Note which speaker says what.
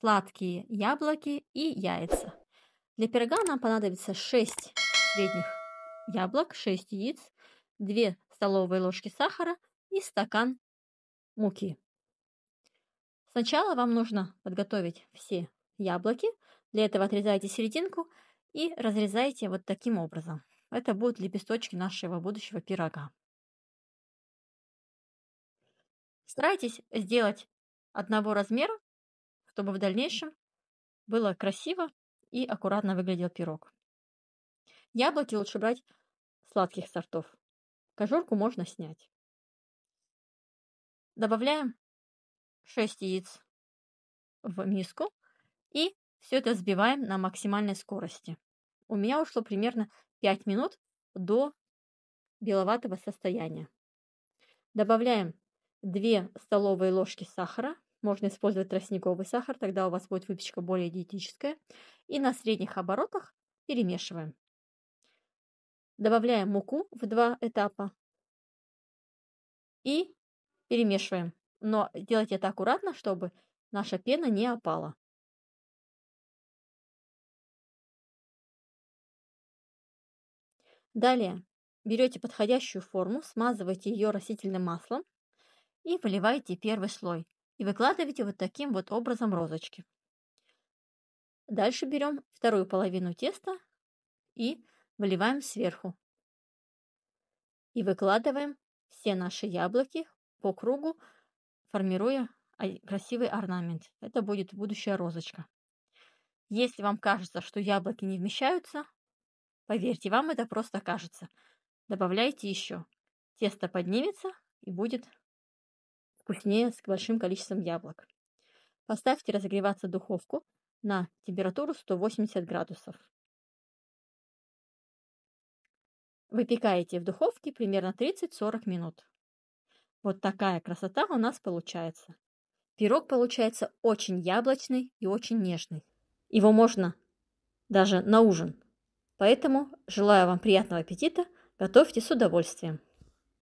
Speaker 1: сладкие яблоки и яйца. Для пирога нам понадобится 6 средних яблок, 6 яиц, 2 столовые ложки сахара и стакан муки. Сначала вам нужно подготовить все яблоки. Для этого отрезайте серединку и разрезайте вот таким образом. Это будут лепесточки нашего будущего пирога. Старайтесь сделать одного размера чтобы в дальнейшем было красиво и аккуратно выглядел пирог. Яблоки лучше брать сладких сортов. Кожурку можно снять.
Speaker 2: Добавляем 6 яиц
Speaker 1: в миску и все это взбиваем на максимальной скорости. У меня ушло примерно 5 минут до беловатого состояния. Добавляем 2 столовые ложки сахара – можно использовать тростниковый сахар, тогда у вас будет выпечка более диетическая. И на средних оборотах перемешиваем. Добавляем муку в два этапа и перемешиваем. Но делайте это аккуратно, чтобы наша пена
Speaker 2: не опала.
Speaker 1: Далее берете подходящую форму, смазываете ее растительным маслом и выливаете первый слой и выкладываете вот таким вот образом розочки. Дальше берем вторую половину теста и выливаем сверху. И выкладываем все наши яблоки по кругу, формируя красивый орнамент. Это будет будущая розочка. Если вам кажется, что яблоки не вмещаются, поверьте, вам это просто кажется. Добавляйте еще. Тесто поднимется и будет вкуснее с большим количеством яблок. Поставьте разогреваться духовку на температуру 180 градусов. Выпекаете в духовке примерно 30-40 минут. Вот такая красота у нас получается. Пирог получается очень яблочный и очень нежный. Его можно даже на ужин. Поэтому желаю вам приятного аппетита, готовьте с удовольствием.